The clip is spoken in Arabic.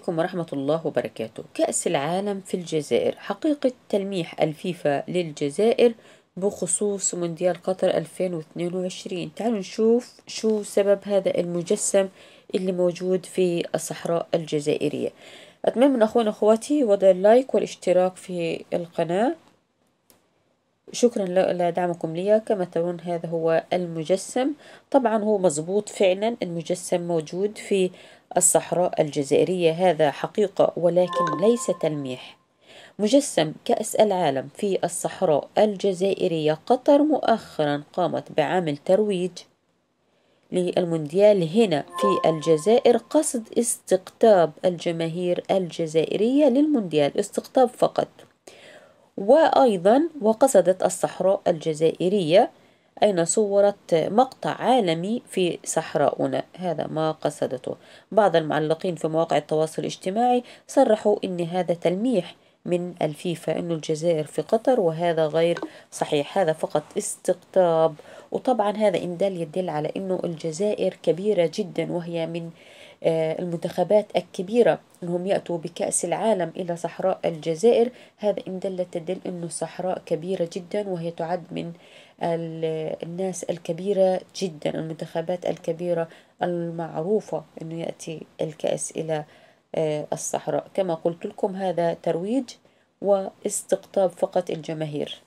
عليكم ورحمة الله وبركاته كأس العالم في الجزائر حقيقة تلميح الفيفا للجزائر بخصوص مونديال قطر 2022 تعالوا نشوف شو سبب هذا المجسم اللي موجود في الصحراء الجزائرية أتمنى من أخوان أخواتي وضع اللايك والاشتراك في القناة شكرا لدعمكم لي كما ترون هذا هو المجسم طبعا هو مظبوط فعلا المجسم موجود في الصحراء الجزائرية هذا حقيقة ولكن ليس تلميح مجسم كأس العالم في الصحراء الجزائرية قطر مؤخرا قامت بعمل ترويج للمونديال هنا في الجزائر قصد استقطاب الجماهير الجزائرية للمونديال استقطاب فقط وأيضا وقصدت الصحراء الجزائرية أين صورت مقطع عالمي في صحراؤنا هذا ما قصدته بعض المعلقين في مواقع التواصل الاجتماعي صرحوا إن هذا تلميح من الفيفا أن الجزائر في قطر وهذا غير صحيح هذا فقط استقطاب وطبعا هذا إن دل يدل على أنه الجزائر كبيرة جدا وهي من آه، المنتخبات الكبيرة أنهم يأتوا بكأس العالم إلى صحراء الجزائر هذا إن دل تدل أنه صحراء كبيرة جدا وهي تعد من الناس الكبيرة جدا المنتخبات الكبيرة المعروفة أنه يأتي الكأس إلى آه، الصحراء كما قلت لكم هذا ترويج واستقطاب فقط الجماهير